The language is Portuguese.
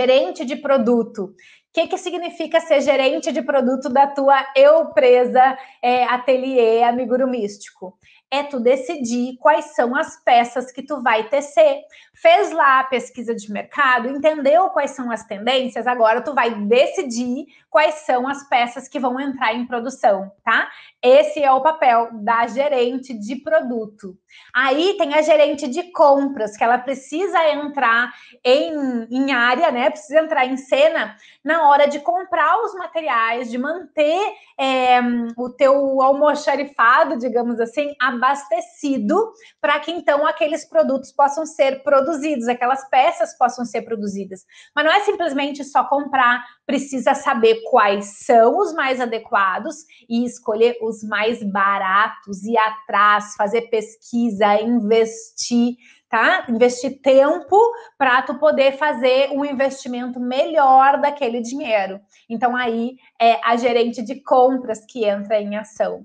gerente de produto que, que significa ser gerente de produto da tua empresa, é, ateliê, amiguro místico? É tu decidir quais são as peças que tu vai tecer. Fez lá a pesquisa de mercado, entendeu quais são as tendências, agora tu vai decidir quais são as peças que vão entrar em produção, tá? Esse é o papel da gerente de produto. Aí tem a gerente de compras, que ela precisa entrar em, em área, né? Precisa entrar em cena na hora de comprar os materiais, de manter é, o teu almoxarifado, digamos assim, abastecido, para que então aqueles produtos possam ser produzidos, aquelas peças possam ser produzidas. Mas não é simplesmente só comprar, precisa saber quais são os mais adequados e escolher os mais baratos, e atrás, fazer pesquisa, investir tá? Investir tempo para tu poder fazer um investimento melhor daquele dinheiro. Então aí é a gerente de compras que entra em ação,